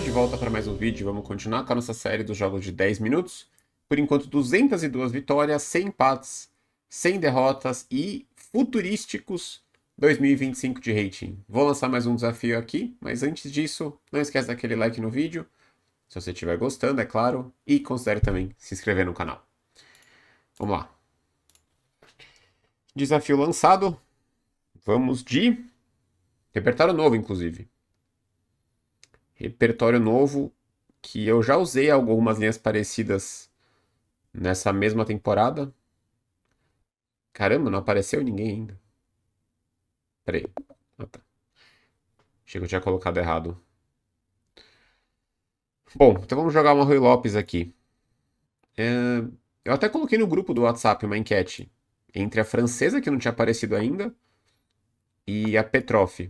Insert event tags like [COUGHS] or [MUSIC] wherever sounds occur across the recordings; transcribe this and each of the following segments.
de volta para mais um vídeo vamos continuar com a nossa série dos jogos de 10 minutos. Por enquanto, 202 vitórias, 100 empates, 100 derrotas e futurísticos 2025 de rating. Vou lançar mais um desafio aqui, mas antes disso, não esquece daquele like no vídeo, se você estiver gostando, é claro, e considere também se inscrever no canal. Vamos lá. Desafio lançado. Vamos de repertório novo, inclusive repertório novo que eu já usei algumas linhas parecidas nessa mesma temporada. Caramba, não apareceu ninguém ainda. Peraí. Ah, tá. Achei que eu tinha colocado errado. Bom, então vamos jogar uma Rui Lopes aqui. É... Eu até coloquei no grupo do WhatsApp uma enquete entre a francesa, que não tinha aparecido ainda, e a Petroff.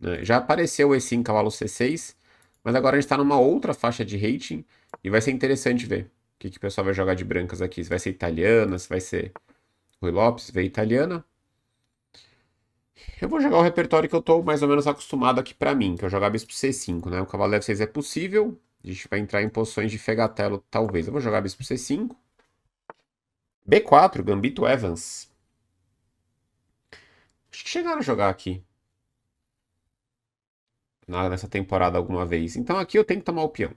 Né? Já apareceu esse em cavalo C6, mas agora a gente tá numa outra faixa de rating e vai ser interessante ver o que, que o pessoal vai jogar de brancas aqui. Se vai ser italiana, se vai ser Rui Lopes, ver italiana. Eu vou jogar o repertório que eu tô mais ou menos acostumado aqui para mim, que eu jogava bispo C5, né? O cavalo F6 é possível. A gente vai entrar em posições de fegatelo, talvez. Eu vou jogar bispo C5. B4, Gambito Evans. Acho que chegaram a jogar aqui nessa temporada alguma vez. Então aqui eu tenho que tomar o peão.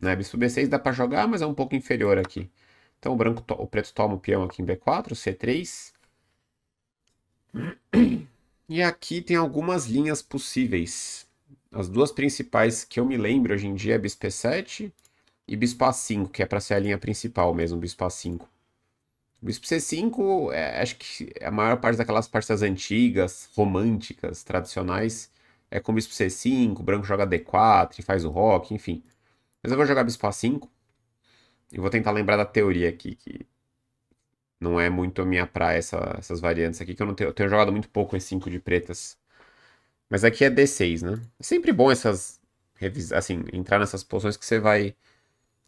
Né? Bispo B6 dá para jogar, mas é um pouco inferior aqui. Então o, branco o preto toma o peão aqui em B4, C3. E aqui tem algumas linhas possíveis. As duas principais que eu me lembro hoje em dia é Bispo E7 e Bispo A5, que é para ser a linha principal mesmo, Bispo A5. Bispo C5, é, acho que é a maior parte daquelas partidas antigas, românticas, tradicionais, é com bispo C5, o branco joga D4 e faz o rock, enfim. Mas eu vou jogar bispo A5 e vou tentar lembrar da teoria aqui, que não é muito a minha praia essa, essas variantes aqui, que eu, não tenho, eu tenho jogado muito pouco E5 de pretas. Mas aqui é D6, né? É sempre bom essas, assim, entrar nessas posições que você vai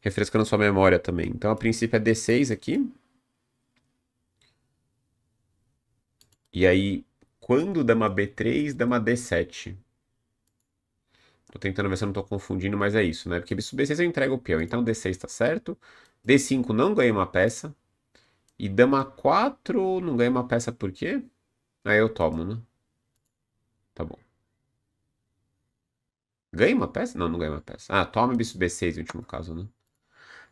refrescando sua memória também. Então, a princípio é D6 aqui. E aí, quando dama B3, dama D7. Tô tentando ver se eu não tô confundindo, mas é isso, né? Porque bispo B6 eu entrego o peão. Então D6 tá certo. D5 não ganha uma peça. E dama 4 não ganha uma peça por quê? Aí eu tomo, né? Tá bom. Ganha uma peça? Não, não ganha uma peça. Ah, toma bispo B6 no último caso, né?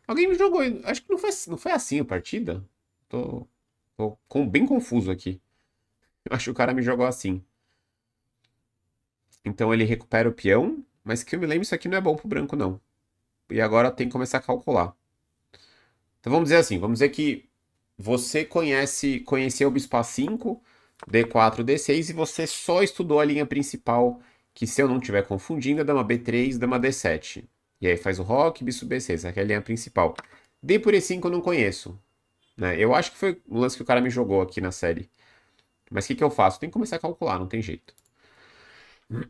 Alguém me jogou. Acho que não foi, não foi assim a partida. Tô, tô com, bem confuso aqui. [LAUGHS] Acho que o cara me jogou assim. Então ele recupera o peão. Mas que eu me lembro, isso aqui não é bom pro branco, não. E agora tem que começar a calcular. Então vamos dizer assim, vamos dizer que você conhece, conheceu o a 5, D4, D6 e você só estudou a linha principal, que se eu não estiver confundindo, é dama B3, dama D7. E aí faz o rock, bispo B6, aquela é linha principal. D por E5 eu não conheço. Né? Eu acho que foi o lance que o cara me jogou aqui na série. Mas o que, que eu faço? Tem que começar a calcular, não tem jeito.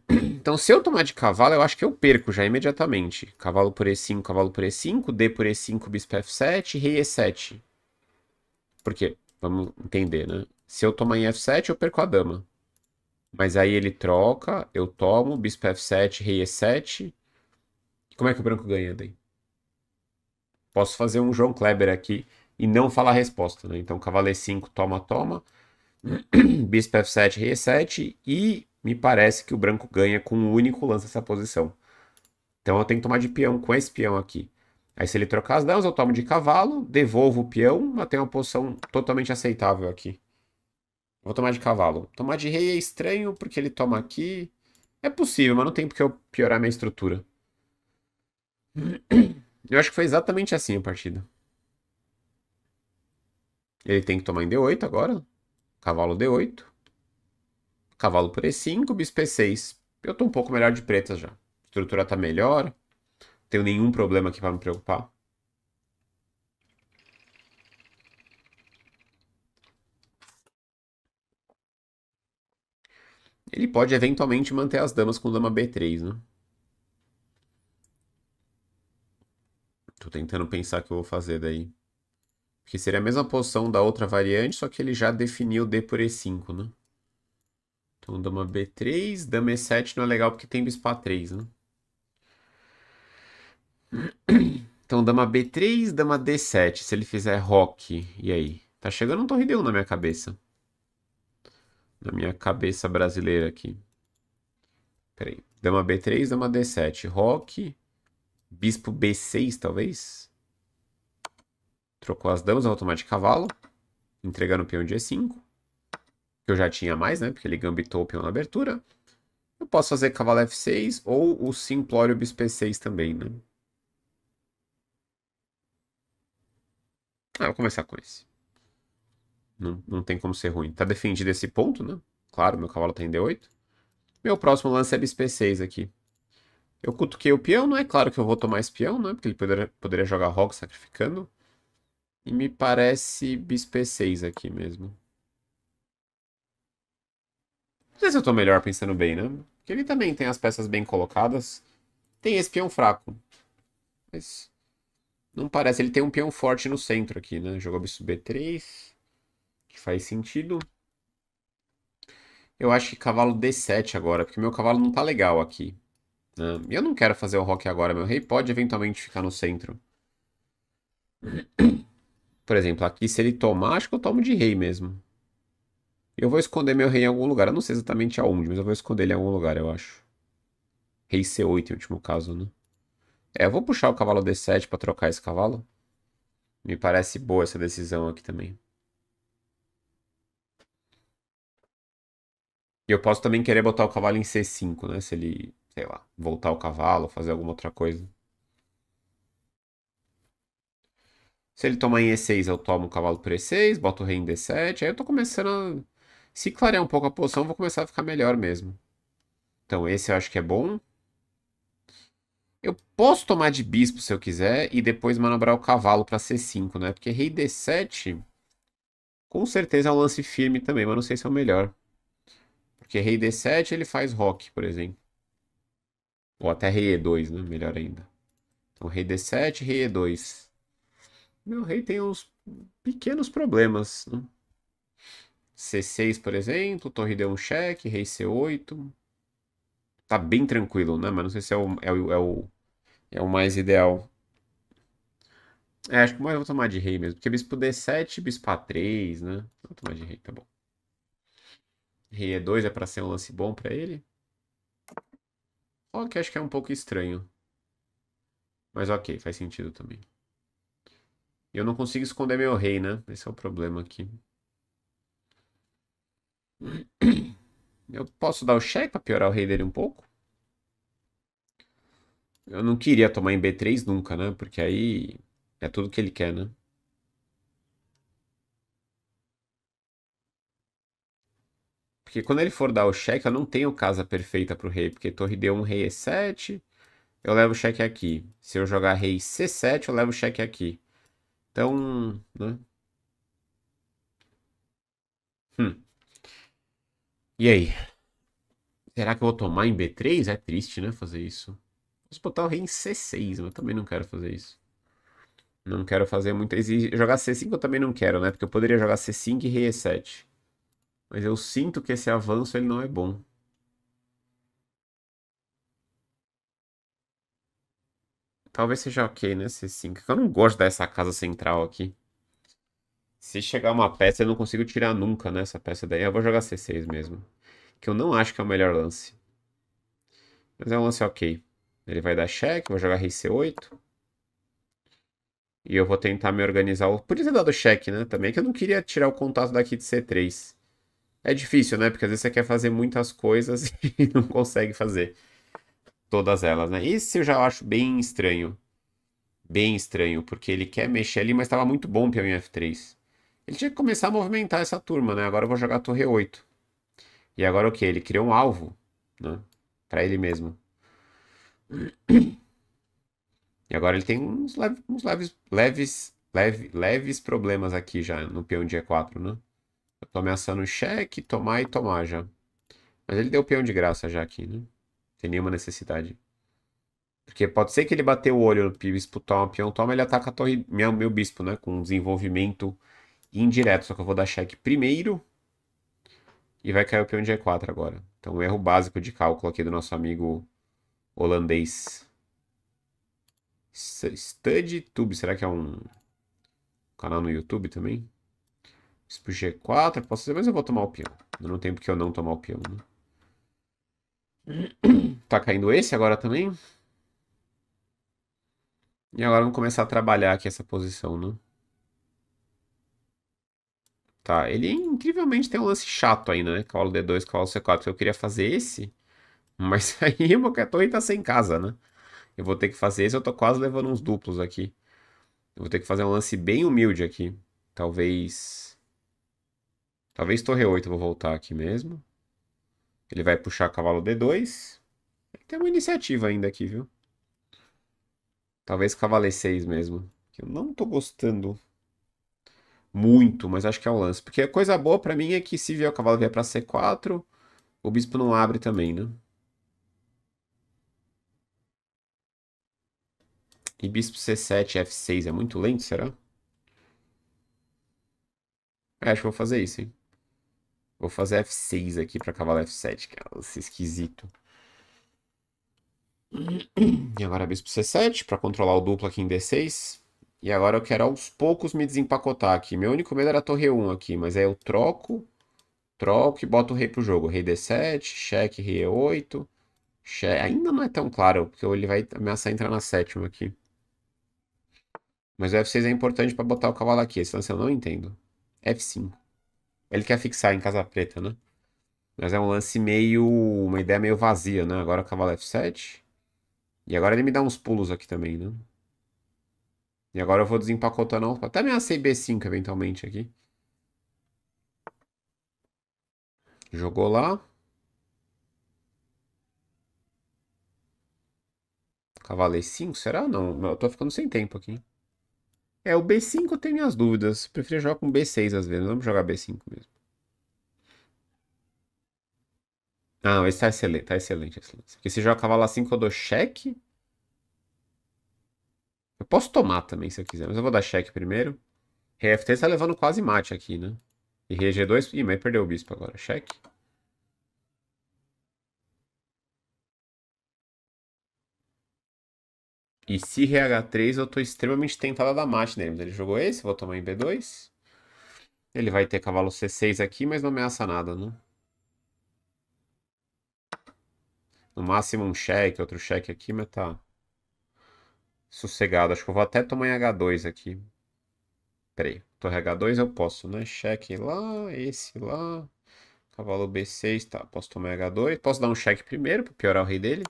Então, se eu tomar de cavalo, eu acho que eu perco já imediatamente. Cavalo por E5, cavalo por E5, D por E5, bispo F7, rei E7. Por quê? Vamos entender, né? Se eu tomar em F7, eu perco a dama. Mas aí ele troca, eu tomo, bispo F7, rei E7. Como é que o branco ganha daí? Posso fazer um João Kleber aqui e não falar a resposta, né? Então, cavalo E5, toma, toma. [CLEARS THROAT] bispo F7, rei E7 e me parece que o branco ganha com um único lance essa posição. Então eu tenho que tomar de peão com esse peão aqui. Aí se ele trocar as damas, eu tomo de cavalo, devolvo o peão, mas tem uma posição totalmente aceitável aqui. Vou tomar de cavalo. Tomar de rei é estranho, porque ele toma aqui. É possível, mas não tem porque eu piorar minha estrutura. [CLEARS THROAT] Eu acho que foi exatamente assim a partida. Ele tem que tomar em D8 agora. Cavalo D8. Cavalo por E5, bispo E6. Eu tô um pouco melhor de pretas já. A estrutura tá melhor. Não tenho nenhum problema aqui para me preocupar. Ele pode eventualmente manter as damas com dama B3, né? Tô tentando pensar o que eu vou fazer daí. Porque seria a mesma posição da outra variante, só que ele já definiu D por E5, né? Então, dama b3, dama e7 não é legal porque tem bispo a3, né? Então, dama b3, dama d7. Se ele fizer rock, e aí? Tá chegando um torre d1 na minha cabeça. Na minha cabeça brasileira aqui. Peraí. Dama b3, dama d7. Rock. Bispo b6, talvez? Trocou as damas, eu de cavalo. Entregando o peão de e5 que eu já tinha mais, né? Porque ele gambitou o peão na abertura. Eu posso fazer cavalo f6 ou o simplório bispe 6 também, né? Ah, vou começar com esse. Não, não tem como ser ruim. Tá defendido esse ponto, né? Claro, meu cavalo tá em d8. Meu próximo lance é bispe 6 aqui. Eu cutuquei o peão, não é claro que eu vou tomar esse peão, né? Porque ele poderia, poderia jogar rock sacrificando. E me parece bispe 6 aqui mesmo. Não sei se eu tô melhor pensando bem, né? Porque ele também tem as peças bem colocadas. Tem esse peão fraco. Mas. Não parece. Ele tem um peão forte no centro aqui, né? Jogou B3. Que faz sentido. Eu acho que cavalo D7 agora. Porque meu cavalo não tá legal aqui. Né? E Eu não quero fazer o rock agora. Meu rei pode eventualmente ficar no centro. Por exemplo, aqui se ele tomar, acho que eu tomo de rei mesmo. Eu vou esconder meu rei em algum lugar. Eu não sei exatamente aonde, mas eu vou esconder ele em algum lugar, eu acho. Rei C8 em último caso, né? É, eu vou puxar o cavalo D7 para trocar esse cavalo. Me parece boa essa decisão aqui também. E eu posso também querer botar o cavalo em C5, né? Se ele, sei lá, voltar o cavalo, fazer alguma outra coisa. Se ele tomar em E6, eu tomo o cavalo por E6, boto o rei em D7. Aí eu tô começando a se clarear um pouco a posição, vou começar a ficar melhor mesmo. Então esse eu acho que é bom. Eu posso tomar de bispo se eu quiser e depois manobrar o cavalo para C5, né? Porque rei D7 com certeza é um lance firme também, mas não sei se é o melhor. Porque rei D7 ele faz rock, por exemplo. Ou até rei E2, né? Melhor ainda. Então rei D7, rei E2. Meu rei tem uns pequenos problemas, né? C6, por exemplo, torre deu um cheque, rei C8. Tá bem tranquilo, né? Mas não sei se é o, é o, é o, é o mais ideal. É, acho que mais eu vou tomar de rei mesmo. Porque bispo D7, bispo A3, né? Vou tomar de rei, tá bom. Rei E2 é pra ser um lance bom pra ele. Ok, acho que é um pouco estranho. Mas ok, faz sentido também. Eu não consigo esconder meu rei, né? Esse é o problema aqui. Eu posso dar o check para piorar o rei dele um pouco? Eu não queria tomar em B3 nunca, né? Porque aí é tudo que ele quer, né? Porque quando ele for dar o check, eu não tenho casa perfeita para o rei. Porque torre deu um rei E7, eu levo o check aqui. Se eu jogar rei C7, eu levo o check aqui. Então, né? Hum. E aí? Será que eu vou tomar em B3? É triste, né? Fazer isso. Posso botar o rei em C6, mas eu também não quero fazer isso. Não quero fazer muita... jogar C5 eu também não quero, né? Porque eu poderia jogar C5 e rei E7. Mas eu sinto que esse avanço ele não é bom. Talvez seja ok, né? C5. Eu não gosto dessa casa central aqui. Se chegar uma peça eu não consigo tirar nunca, né? Essa peça daí. Eu vou jogar C6 mesmo. Que eu não acho que é o melhor lance. Mas é um lance ok. Ele vai dar cheque, vou jogar rei C8. E eu vou tentar me organizar. Podia ter dado cheque, né? Também que eu não queria tirar o contato daqui de C3. É difícil, né? Porque às vezes você quer fazer muitas coisas [LAUGHS] e não consegue fazer todas elas, né? Esse eu já acho bem estranho. Bem estranho, porque ele quer mexer ali, mas estava muito bom peão em F3. Ele tinha que começar a movimentar essa turma, né? Agora eu vou jogar a torre 8. E agora o que? Ele criou um alvo, né? Pra ele mesmo. E agora ele tem uns, leves, uns leves, leves, leve, leves problemas aqui já no peão de E4, né? Eu tô ameaçando o cheque, tomar e tomar já. Mas ele deu peão de graça já aqui, né? Sem nenhuma necessidade. Porque pode ser que ele bater o olho no bispo, toma, peão, toma, ele ataca a torre, meu, meu bispo, né? Com um desenvolvimento indireto, só que eu vou dar check primeiro e vai cair o peão de E4 agora. Então, um erro básico de cálculo aqui do nosso amigo holandês. StudTube, será que é um canal no YouTube também? Isso pro G4, posso fazer, mas eu vou tomar o peão. Não tem porque eu não tomar o peão, né? [COUGHS] Tá caindo esse agora também? E agora vamos começar a trabalhar aqui essa posição, né? Tá, ele é incrivelmente tem um lance chato ainda, né? Cavalo D2, cavalo C4. Eu queria fazer esse, mas [LAUGHS] aí o torre tá sem casa, né? Eu vou ter que fazer esse, eu tô quase levando uns duplos aqui. Eu vou ter que fazer um lance bem humilde aqui. Talvez... Talvez torre 8 eu vou voltar aqui mesmo. Ele vai puxar cavalo D2. Tem uma iniciativa ainda aqui, viu? Talvez cavalo E6 mesmo. Que eu não tô gostando muito, mas acho que é o lance. Porque a coisa boa para mim é que se vier o cavalo vier para C4, o bispo não abre também, né? E bispo C7, F6 é muito lento, será? É, acho que vou fazer isso, hein? Vou fazer F6 aqui para cavalo F7, que é um esquisito. E agora bispo C7 para controlar o duplo aqui em D6. E agora eu quero aos poucos me desempacotar aqui. Meu único medo era a torre 1 aqui, mas aí eu troco, troco e boto o rei pro jogo. Rei D7, cheque, rei E8. É cheque. Ainda não é tão claro, porque ele vai ameaçar entrar na sétima aqui. Mas o F6 é importante para botar o cavalo aqui. Esse lance eu não entendo. F5. Ele quer fixar em casa preta, né? Mas é um lance meio... Uma ideia meio vazia, né? Agora o cavalo é F7. E agora ele me dá uns pulos aqui também, né? E agora eu vou desempacotando até minha CB5 eventualmente aqui. Jogou lá. Cavaleiro 5, será? Não, eu tô ficando sem tempo aqui. É, o B5 eu tenho minhas dúvidas. Prefiro jogar com B6 às vezes. Vamos jogar B5 mesmo. Ah, esse tá excelente, tá excelente esse Porque se joga cavalo A5 eu dou cheque. Eu posso tomar também se eu quiser, mas eu vou dar cheque primeiro. Rei F3 tá levando quase mate aqui, né? E Rei G2... Ih, mas perdeu o bispo agora. Cheque. E se Rei H3 eu tô extremamente tentado a dar mate nele. ele jogou esse, vou tomar em B2. Ele vai ter cavalo C6 aqui, mas não ameaça nada, né? No máximo um cheque, outro cheque aqui, mas tá sossegado. Acho que eu vou até tomar em H2 aqui. Peraí, torre H2 eu posso, né? Cheque lá, esse lá. Cavalo B6, tá. Posso tomar em H2. Posso dar um cheque primeiro pra piorar o rei dele.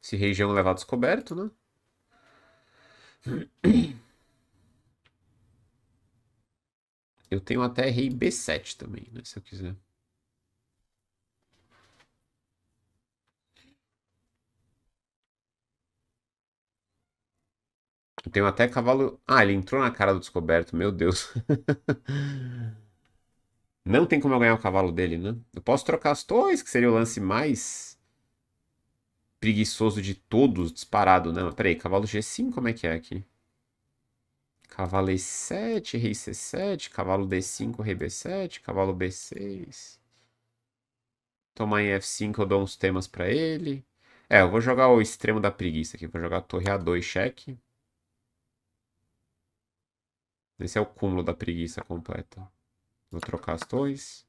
Se região levar descoberto, né? Eu tenho até rei B7 também, né? Se eu quiser. Eu tenho até cavalo. Ah, ele entrou na cara do descoberto, meu Deus. [LAUGHS] Não tem como eu ganhar o cavalo dele, né? Eu posso trocar as torres, que seria o lance mais preguiçoso de todos, disparado, né? Peraí, cavalo G5, como é que é aqui? Cavalo E7, rei C7, cavalo D5, rei B7, cavalo B6. Tomar em F5 eu dou uns temas para ele. É, eu vou jogar o extremo da preguiça aqui. Vou jogar torre A2 cheque. Esse é o cúmulo da preguiça completa. Vou trocar as dois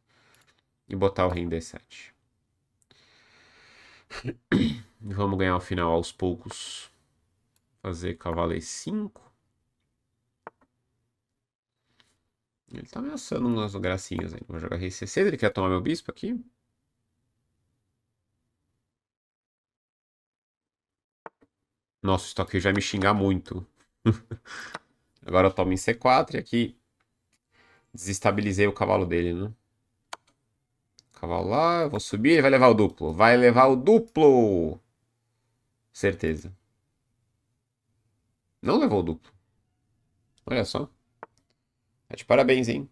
e botar o rei em D7. [COUGHS] Vamos ganhar o final aos poucos. Fazer cavalo E5. Ele tá ameaçando umas gracinhas Vou jogar rei C6. Ele quer tomar meu bispo aqui. Nossa, o Stock já me xingar muito. [LAUGHS] Agora eu tomo em C4 e aqui desestabilizei o cavalo dele, né? Cavalo lá, eu vou subir, e vai levar o duplo. Vai levar o duplo! Certeza. Não levou o duplo. Olha só. É de parabéns, hein?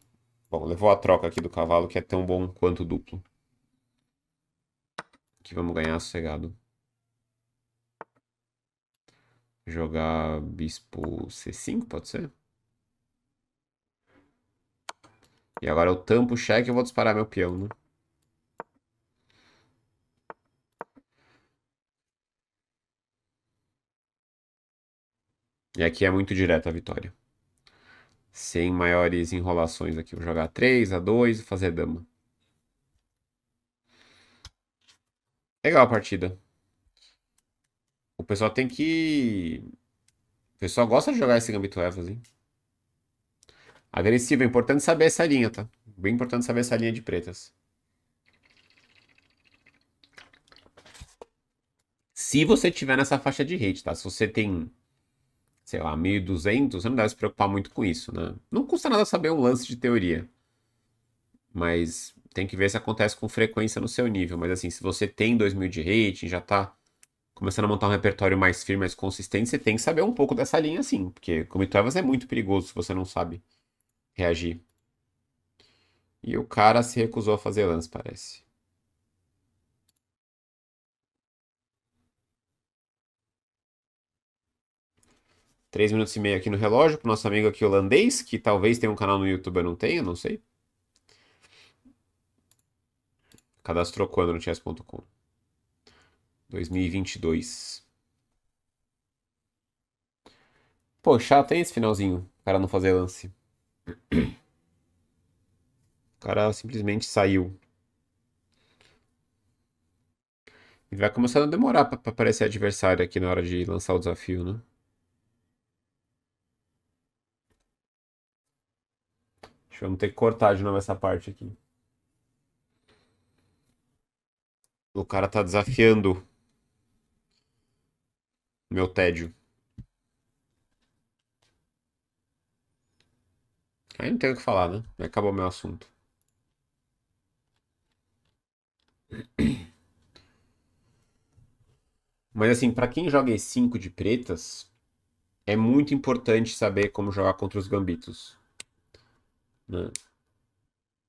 Bom, levou a troca aqui do cavalo, que é tão bom quanto o duplo. Aqui vamos ganhar sossegado. jogar bispo C5, pode ser? E agora eu tampo o cheque e vou disparar meu peão, né? E aqui é muito direta a vitória. Sem maiores enrolações aqui. Vou jogar 3, A2 e fazer dama. Legal a partida. O pessoal tem que. O pessoal gosta de jogar esse Gambito Evas, hein? Agressivo, é importante saber essa linha, tá? Bem importante saber essa linha de pretas. Se você tiver nessa faixa de rate, tá? Se você tem, sei lá, 1.200, você não deve se preocupar muito com isso, né? Não custa nada saber um lance de teoria. Mas tem que ver se acontece com frequência no seu nível. Mas assim, se você tem 2.000 de rating, já tá começando a montar um repertório mais firme, mais consistente, você tem que saber um pouco dessa linha, sim. Porque commit to é muito perigoso se você não sabe reagir. E o cara se recusou a fazer lance, parece. Três minutos e meio aqui no relógio pro nosso amigo aqui holandês, que talvez tenha um canal no YouTube, eu não tenho, não sei. Cadastrou quando no chess.com. 2022. Pô, chato, hein, esse finalzinho. O cara não fazer lance. O cara simplesmente saiu. E vai começando a demorar pra, pra aparecer adversário aqui na hora de lançar o desafio, né? Acho que vamos ter que cortar de novo essa parte aqui. O cara tá desafiando meu tédio. Aí não tenho o que falar, né? Acabou meu assunto. Mas assim, para quem joga E5 de pretas, é muito importante saber como jogar contra os gambitos. Né?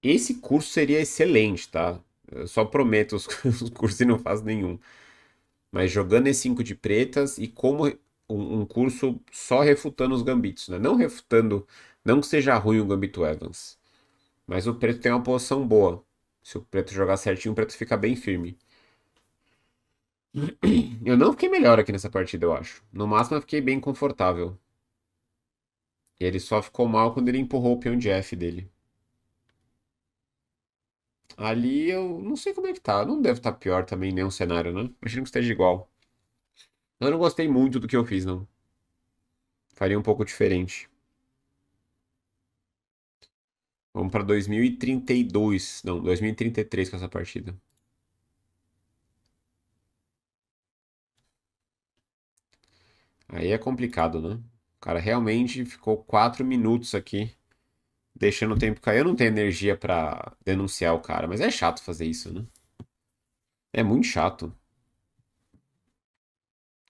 Esse curso seria excelente, tá? Eu só prometo os, [LAUGHS] os cursos e não faço nenhum mas jogando E5 de pretas e como um, um curso só refutando os gambitos, né? Não refutando, não que seja ruim o gambito Evans, mas o preto tem uma posição boa. Se o preto jogar certinho, o preto fica bem firme. [CLEARS THROAT] Eu não fiquei melhor aqui nessa partida, eu acho. No máximo, eu fiquei bem confortável. Ele só ficou mal quando ele empurrou o peão de F dele. Ali eu não sei como é que tá. Não deve estar tá pior também nenhum cenário, né? Imagino que esteja igual. Eu não gostei muito do que eu fiz, não. Faria um pouco diferente. Vamos para 2032. Não, 2033 com essa partida. Aí é complicado, né? O cara realmente ficou 4 minutos aqui deixando o tempo cair. Eu não tenho energia para denunciar o cara, mas é chato fazer isso, né? É muito chato.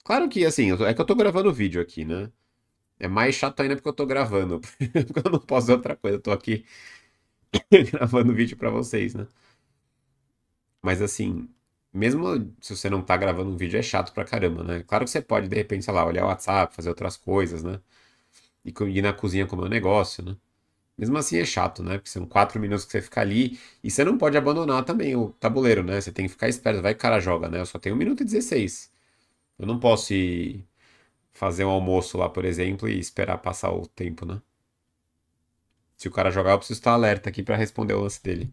Claro que, assim, é que eu tô gravando vídeo aqui, né? É mais chato ainda porque eu tô gravando. [LAUGHS] porque eu não posso fazer outra coisa. Eu tô aqui [LAUGHS] gravando vídeo para vocês, né? Mas, assim, mesmo se você não tá gravando um vídeo, é chato pra caramba, né? Claro que você pode, de repente, sei lá, olhar o WhatsApp, fazer outras coisas, né? E ir na cozinha comer um negócio, né? Mesmo assim é chato, né? Porque são quatro minutos que você fica ali e você não pode abandonar também o tabuleiro, né? Você tem que ficar esperto. Vai que o cara joga, né? Eu só tenho um minuto e 16. Eu não posso ir fazer um almoço lá, por exemplo, e esperar passar o tempo, né? Se o cara jogar, eu preciso estar alerta aqui para responder o lance dele.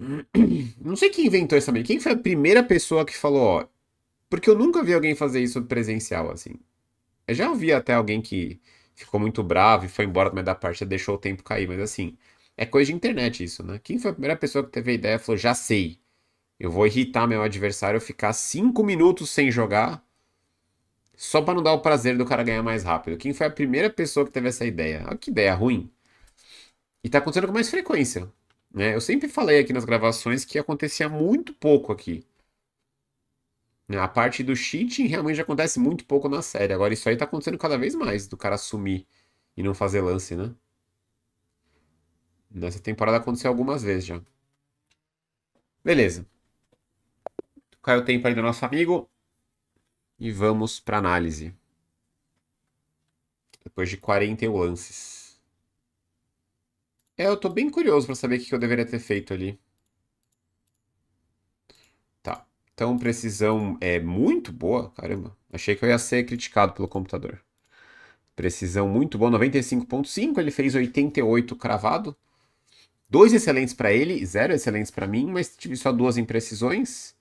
[CLEARS THROAT] Não sei quem inventou isso também. Quem foi a primeira pessoa que falou, ó. Porque eu nunca vi alguém fazer isso presencial, assim. Eu já ouvi até alguém que ficou muito bravo e foi embora também da partida, deixou o tempo cair. Mas assim, é coisa de internet isso, né? Quem foi a primeira pessoa que teve a ideia falou, já sei. Eu vou irritar meu adversário, ficar cinco minutos sem jogar só para não dar o prazer do cara ganhar mais rápido. Quem foi a primeira pessoa que teve essa ideia? Olha ah, que ideia ruim. E tá acontecendo com mais frequência. Né? Eu sempre falei aqui nas gravações que acontecia muito pouco aqui. Né, a parte do cheating realmente acontece muito pouco na série. Agora isso aí tá acontecendo cada vez mais, do cara sumir e não fazer lance, né? Nessa temporada aconteceu algumas vezes já. Beleza. Caiu o tempo aí do nosso amigo. E vamos para análise. Depois de 41 lances. É, eu tô bem curioso para saber o que eu deveria ter feito ali. Então, precisão é muito boa. Caramba, achei que eu ia ser criticado pelo computador. Precisão muito boa, 95.5. Ele fez 88 cravado. Dois excelentes para ele, zero excelentes para mim, mas tive só duas imprecisões.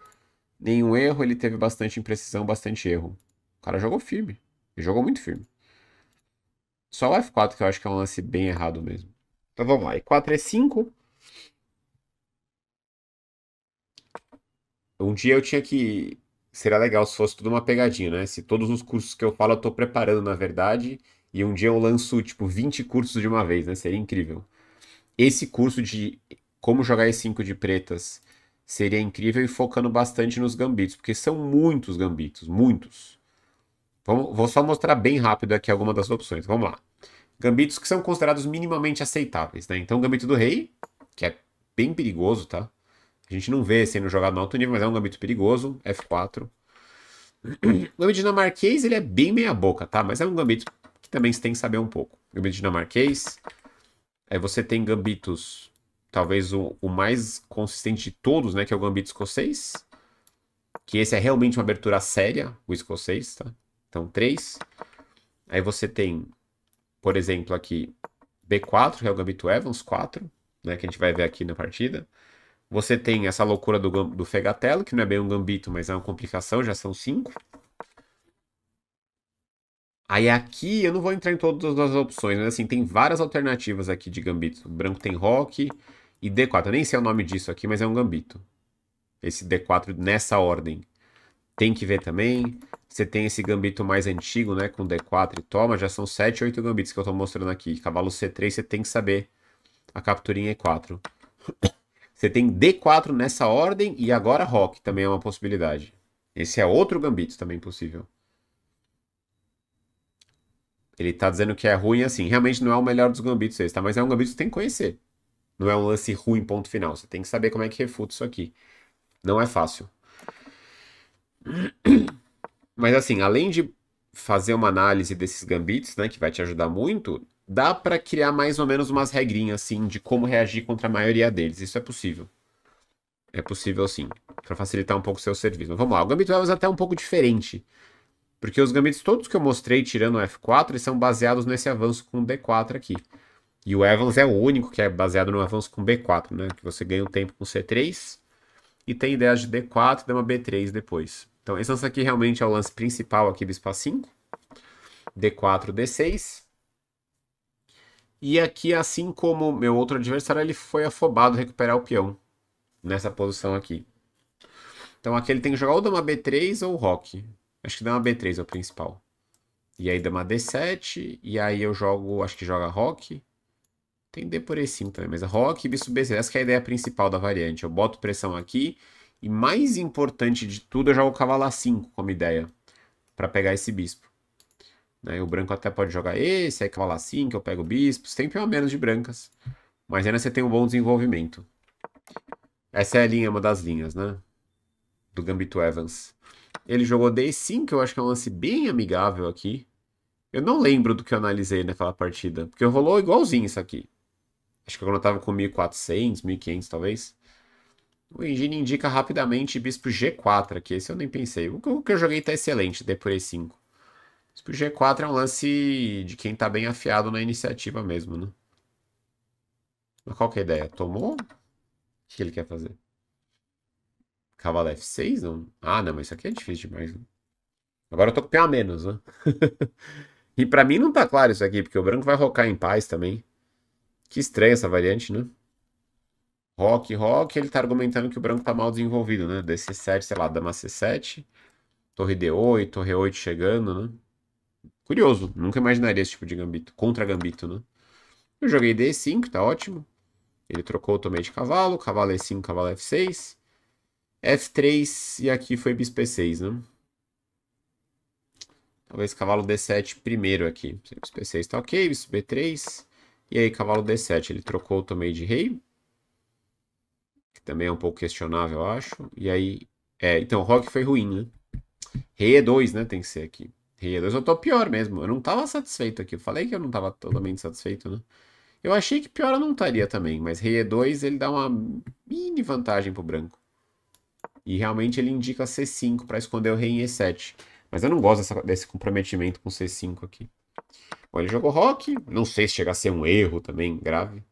Nenhum erro, ele teve bastante imprecisão, bastante erro. O cara jogou firme. Ele jogou muito firme. Só o F4 que eu acho que é um lance bem errado mesmo. Então vamos lá. E4 é 5. Um dia eu tinha que. Seria legal se fosse tudo uma pegadinha, né? Se todos os cursos que eu falo eu tô preparando, na verdade, e um dia eu lanço, tipo, 20 cursos de uma vez, né? Seria incrível. Esse curso de como jogar E5 de pretas seria incrível e focando bastante nos gambitos, porque são muitos gambitos, muitos. Vamos, vou só mostrar bem rápido aqui alguma das opções. Vamos lá. Gambitos que são considerados minimamente aceitáveis, né? Então, gambito do rei, que é bem perigoso, tá? A gente não vê sendo jogado no alto nível, mas é um gambito perigoso. F4. O gambito dinamarquês, ele é bem meia boca, tá? Mas é um gambito que também você tem que saber um pouco. Gambito dinamarquês. Aí é, você tem gambitos, talvez o, o mais consistente de todos, né? Que é o gambito escocês. Que esse é realmente uma abertura séria, o escocês, tá? Então, 3. Aí você tem, por exemplo, aqui B4, que é o gambito Evans, 4, né? Que a gente vai ver aqui na partida. Você tem essa loucura do, do Fegatelo, que não é bem um gambito, mas é uma complicação, já são cinco. Aí aqui eu não vou entrar em todas as opções, mas assim, tem várias alternativas aqui de gambito. O branco tem rock e D4. Eu nem sei o nome disso aqui, mas é um gambito. Esse D4 nessa ordem. Tem que ver também. Você tem esse gambito mais antigo, né? Com D4 e toma. Já são sete, oito gambitos que eu tô mostrando aqui. Cavalo C3, você tem que saber a captura em E4. Você tem D4 nessa ordem e agora Rock também é uma possibilidade. Esse é outro gambito também possível. Ele tá dizendo que é ruim assim. Realmente não é o melhor dos gambitos esse, tá? Mas é um gambito que você tem que conhecer. Não é um lance ruim, ponto final. Você tem que saber como é que refuta isso aqui. Não é fácil. Mas assim, além de fazer uma análise desses gambitos, né, que vai te ajudar muito, dá para criar mais ou menos umas regrinhas, assim, de como reagir contra a maioria deles. Isso é possível. É possível, sim. para facilitar um pouco o seu serviço. Mas vamos lá. O Gambito Elves é até um pouco diferente. Porque os gambitos todos que eu mostrei, tirando o F4, eles são baseados nesse avanço com D4 aqui. E o Evans é o único que é baseado no avanço com B4, né? Que você ganha um tempo com C3 e tem ideias de D4 e de uma B3 depois. Então esse lance aqui realmente é o lance principal aqui do espaço 5. D4, D6. E aqui, assim como meu outro adversário, ele foi afobado recuperar o peão nessa posição aqui. Então aqui ele tem que jogar ou dama B3 ou rock. Acho que dama B3 é o principal. E aí dama D7, e aí eu jogo, acho que joga rock. Tem D por E5 também, mas é rock e B6. Essa é a ideia principal da variante. Eu boto pressão aqui, e mais importante de tudo, eu jogo cavalo A5 como ideia, para pegar esse bispo. Né? O branco até pode jogar esse, aí cavalo assim, que eu pego o bispo. sempre é menos de brancas. Mas ainda você tem um bom desenvolvimento. Essa é a linha, é uma das linhas, né? Do Gambito Evans. Ele jogou D5, eu acho que é um lance bem amigável aqui. Eu não lembro do que eu analisei naquela partida, porque rolou igualzinho isso aqui. Acho que quando eu tava com 1400, 1500 talvez. O engine indica rapidamente bispo G4 aqui, esse eu nem pensei. O que eu joguei tá excelente, D por E5. Isso pro G4 é um lance de quem tá bem afiado na iniciativa mesmo, né? Mas qual que é a ideia? Tomou? O que ele quer fazer? Cavalo F6? Não? Ah, não, mas isso aqui é difícil demais. Né? Agora eu tô com P menos, né? [LAUGHS] e pra mim não tá claro isso aqui, porque o branco vai rocar em paz também. Que estranha essa variante, né? Rock, rock, ele tá argumentando que o branco tá mal desenvolvido, né? DC7, sei lá, dama C7, torre D8, torre 8 chegando, né? Curioso, nunca imaginaria esse tipo de gambito. Contra gambito, né? Eu joguei D5, tá ótimo. Ele trocou também de cavalo. Cavalo E5, cavalo F6. F3 e aqui foi bispo E6, né? Talvez cavalo D7 primeiro aqui. Bispo E6 tá ok, bispo B3. E aí cavalo D7, ele trocou também de rei. Que também é um pouco questionável, eu acho. E aí... É, então, rock foi ruim, né? Rei E2, né? Tem que ser aqui. Redox, eu tô pior mesmo. Eu não tava satisfeito aqui. Eu falei que eu não tava totalmente satisfeito, né? Eu achei que pior eu não estaria também, mas rei E2 ele dá uma mini vantagem pro branco. E realmente ele indica C5 para esconder o rei em E7. Mas eu não gosto dessa, desse comprometimento com C5 aqui. Bom, ele jogou rock. Não sei se chega a ser um erro também grave.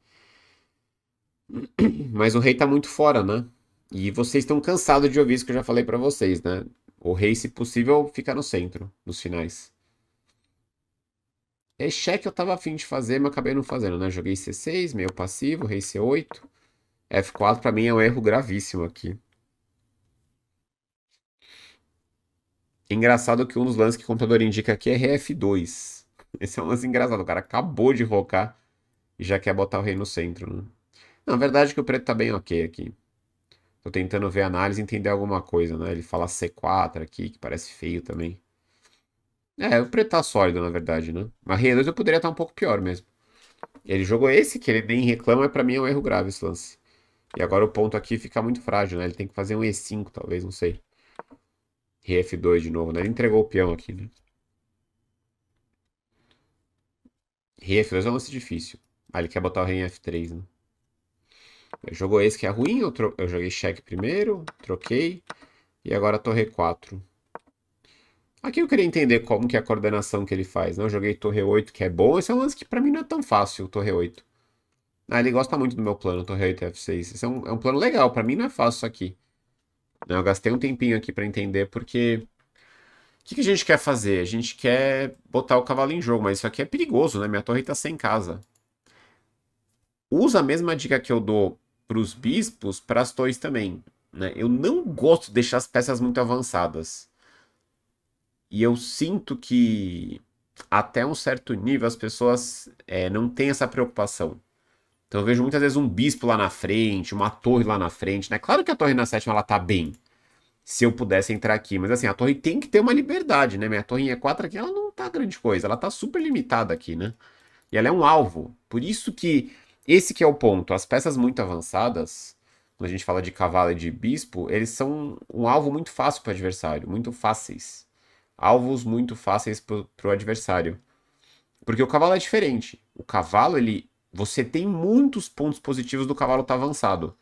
[CLEARS THROAT] Mas o rei tá muito fora, né? E vocês estão cansados de ouvir isso que eu já falei para vocês, né? O rei, se possível, fica no centro, nos finais. É cheque eu tava afim de fazer, mas acabei não fazendo, né? Joguei C6, meio passivo, rei C8. F4 pra mim é um erro gravíssimo aqui. Engraçado que um dos lances que o computador indica aqui é RF2. [LAUGHS] Esse é um lance engraçado. O cara acabou de rocar e já quer botar o rei no centro, né? Na verdade que o preto tá bem ok aqui. Tô tentando ver a análise e entender alguma coisa, né? Ele fala C4 aqui, que parece feio também. É, o preto tá sólido, na verdade, né? Mas R2 eu poderia estar tá um pouco pior mesmo. Ele jogou esse, que ele nem reclama, mas pra mim é um erro grave esse lance. E agora o ponto aqui fica muito frágil, né? Ele tem que fazer um E5, talvez, não sei. E F2 de novo, né? Ele entregou o peão aqui, né? E F2 é um lance difícil. Ah, ele quer botar o rei em F3, né? Jogou esse que é ruim, eu, eu joguei cheque primeiro, troquei, e agora torre 4. Aqui eu queria entender como que é a coordenação que ele faz, né? Eu joguei torre 8, que é bom, esse é um lance que pra mim não é tão fácil, torre 8. Ah, ele gosta muito do meu plano, torre 8 e f6. Esse é um, é um plano legal, pra mim não é fácil isso aqui. Né, eu gastei um tempinho aqui pra entender, porque... O que, que a gente quer fazer? A gente quer botar o cavalo em jogo, mas isso aqui é perigoso, né? Minha torre tá sem casa usa a mesma dica que eu dou para os bispos, para as torres também. Né? Eu não gosto de deixar as peças muito avançadas. E eu sinto que até um certo nível as pessoas é, não têm essa preocupação. Então eu vejo muitas vezes um bispo lá na frente, uma torre lá na frente, né? Claro que a torre na sétima ela tá bem. Se eu pudesse entrar aqui, mas assim, a torre tem que ter uma liberdade, né? Minha torrinha 4 aqui, ela não tá grande coisa, ela tá super limitada aqui, né? E ela é um alvo. Por isso que esse que é o ponto. As peças muito avançadas, quando a gente fala de cavalo e de bispo, eles são um alvo muito fácil para o adversário, muito fáceis. Alvos muito fáceis para o adversário. Porque o cavalo é diferente. O cavalo, ele. Você tem muitos pontos positivos do cavalo estar tá avançado.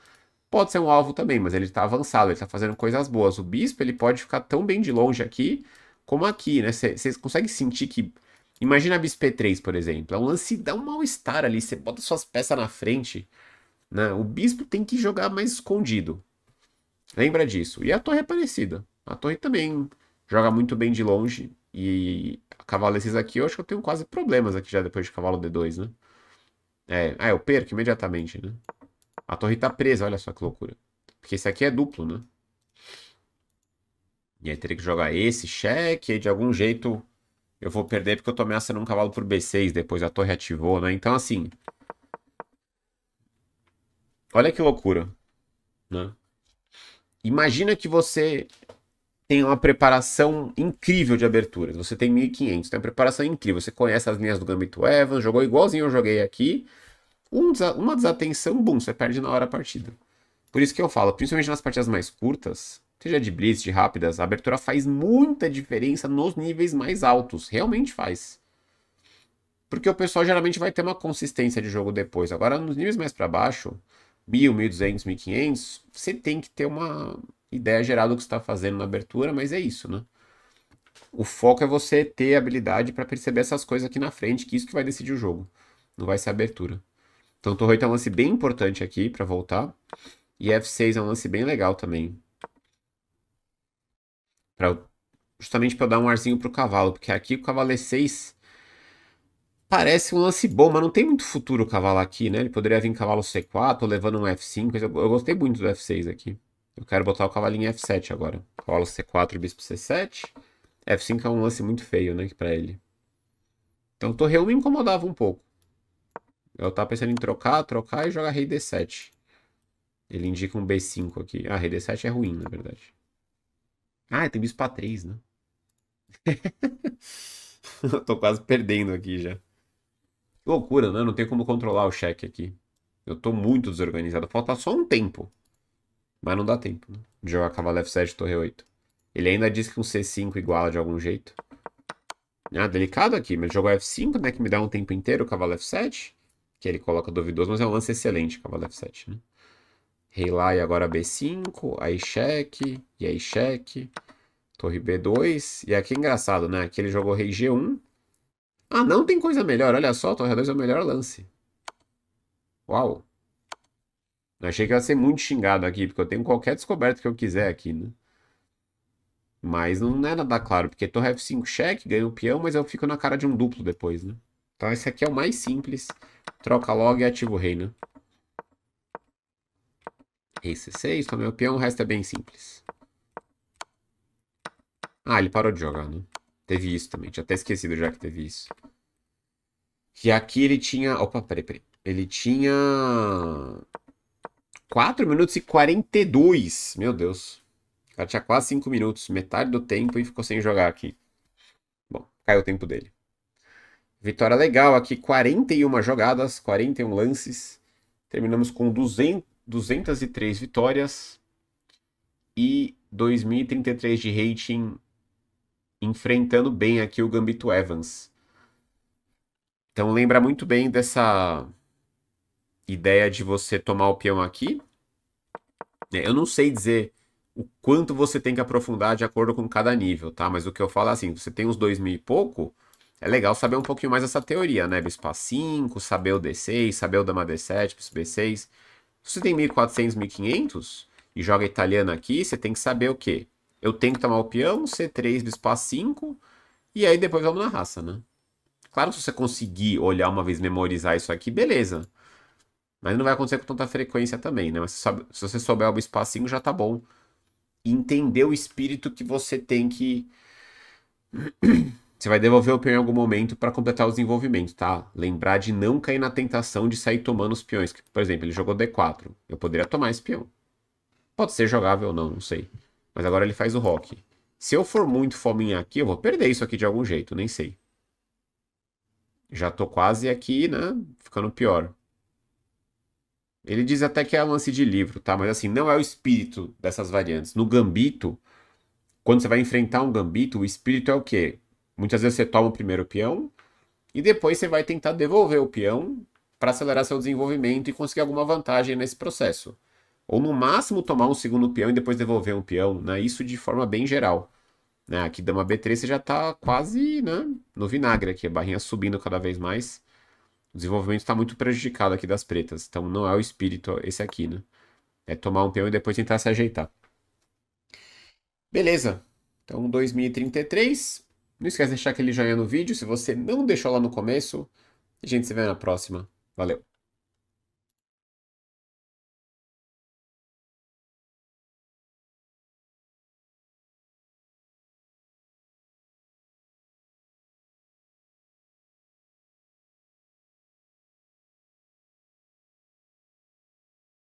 Pode ser um alvo também, mas ele está avançado, ele está fazendo coisas boas. O bispo, ele pode ficar tão bem de longe aqui como aqui, né? Vocês conseguem sentir que Imagina a Bisp 3, por exemplo. É um lance, dá um mal-estar ali. Você bota suas peças na frente. Né? O bispo tem que jogar mais escondido. Lembra disso. E a torre é parecida. A torre também joga muito bem de longe. E cavalo esses aqui, eu acho que eu tenho quase problemas aqui já depois de cavalo D2, né? É, ah, eu perco imediatamente, né? A torre tá presa, olha só que loucura. Porque esse aqui é duplo, né? E aí teria que jogar esse cheque, de algum jeito eu vou perder porque eu tô ameaçando um cavalo por B6, depois a torre ativou, né? Então, assim... Olha que loucura, né? Imagina que você tem uma preparação incrível de aberturas. Você tem 1500, tem uma preparação incrível. Você conhece as linhas do Gambito Evans, jogou igualzinho eu joguei aqui. Um, uma desatenção, bum, você perde na hora a partida. Por isso que eu falo, principalmente nas partidas mais curtas, seja de blitz, de rápidas, a abertura faz muita diferença nos níveis mais altos, realmente faz. Porque o pessoal geralmente vai ter uma consistência de jogo depois. Agora, nos níveis mais para baixo, 1.000, 1.200, 1.500, você tem que ter uma ideia geral do que está fazendo na abertura, mas é isso, né? O foco é você ter habilidade para perceber essas coisas aqui na frente, que é isso que vai decidir o jogo. Não vai ser a abertura. Então, o Torre é um lance bem importante aqui para voltar. E F6 é um lance bem legal também. Pra, justamente para eu dar um arzinho pro cavalo, porque aqui o cavalo é e 6 parece um lance bom, mas não tem muito futuro o cavalo aqui, né? Ele poderia vir cavalo C4 levando um F5. Eu, eu gostei muito do F6 aqui. Eu quero botar o cavalinho F7 agora. Cavalo C4, bispo C7. F5 é um lance muito feio, né, pra ele. Então o torreão me incomodava um pouco. Eu tava pensando em trocar, trocar e jogar rei D7. Ele indica um B5 aqui. Ah, rei D7 é ruim, na verdade. Ah, tem bispo pra 3, né? [LAUGHS] eu tô quase perdendo aqui já. Que loucura, né? Não tem como controlar o cheque aqui. Eu tô muito desorganizado. Falta só um tempo. Mas não dá tempo, né? De jogar cavalo F7 torre 8. Ele ainda diz que um C5 iguala de algum jeito. Ah, delicado aqui, mas jogou F5, né? Que me dá um tempo inteiro o cavalo F7. Que ele coloca duvidoso, mas é um lance excelente, cavalo F7, né? Rei lá e agora B5, aí cheque, e aí cheque, torre B2. E aqui é engraçado, né? Aqui ele jogou rei G1. Ah, não tem coisa melhor. Olha só, torre A2 é o melhor lance. Uau. Eu achei que ia ser muito xingado aqui, porque eu tenho qualquer descoberta que eu quiser aqui, né? Mas não é nada claro, porque torre F5 cheque, ganho o peão, mas eu fico na cara de um duplo depois, né? Então esse aqui é o mais simples. Troca logo e ativa o rei, né? Rei C6, tomei o peão, o resto é bem simples. Ah, ele parou de jogar, né? Teve isso também, tinha até esquecido já que teve isso. E aqui ele tinha... Opa, peraí, peraí. Ele tinha... 4 minutos e 42. Meu Deus. O cara tinha quase 5 minutos, metade do tempo e ficou sem jogar aqui. Bom, caiu o tempo dele. Vitória legal aqui, 41 jogadas, 41 lances. Terminamos com 200... 203 vitórias e 2033 de rating, enfrentando bem aqui o Gambito Evans. Então lembra muito bem dessa ideia de você tomar o peão aqui. É, eu não sei dizer o quanto você tem que aprofundar de acordo com cada nível, tá? Mas o que eu falo é assim, você tem uns dois mil e pouco, é legal saber um pouquinho mais essa teoria, né? Bispa 5, saber o D6, saber o dama D7, bispo B6. Se você tem 1.400, 1.500 e joga italiano aqui, você tem que saber o quê? Eu tenho que tomar o peão, C3, bispo A5, e aí depois vamos na raça, né? Claro, se você conseguir olhar uma vez, memorizar isso aqui, beleza. Mas não vai acontecer com tanta frequência também, né? Mas se, sabe, se você souber o bispo A5, já tá bom. entender o espírito que você tem que... Você vai devolver o peão em algum momento para completar o desenvolvimento, tá? Lembrar de não cair na tentação de sair tomando os peões. Por exemplo, ele jogou D4. Eu poderia tomar esse peão. Pode ser jogável ou não, não sei. Mas agora ele faz o rock. Se eu for muito fominha aqui, eu vou perder isso aqui de algum jeito, nem sei. Já tô quase aqui, né? Ficando pior. Ele diz até que é lance de livro, tá? Mas assim, não é o espírito dessas variantes. No gambito, quando você vai enfrentar um gambito, o espírito é o quê? Muitas vezes você toma o primeiro peão e depois você vai tentar devolver o peão para acelerar seu desenvolvimento e conseguir alguma vantagem nesse processo. Ou no máximo tomar um segundo peão e depois devolver um peão, né? Isso de forma bem geral. Né? Aqui dama B3 você já está quase né, no vinagre aqui, a barrinha subindo cada vez mais. O desenvolvimento está muito prejudicado aqui das pretas, então não é o espírito esse aqui, né? É tomar um peão e depois tentar se ajeitar. Beleza, então 2033, não esquece de deixar aquele joinha no vídeo se você não deixou lá no começo. A gente se vê na próxima. Valeu!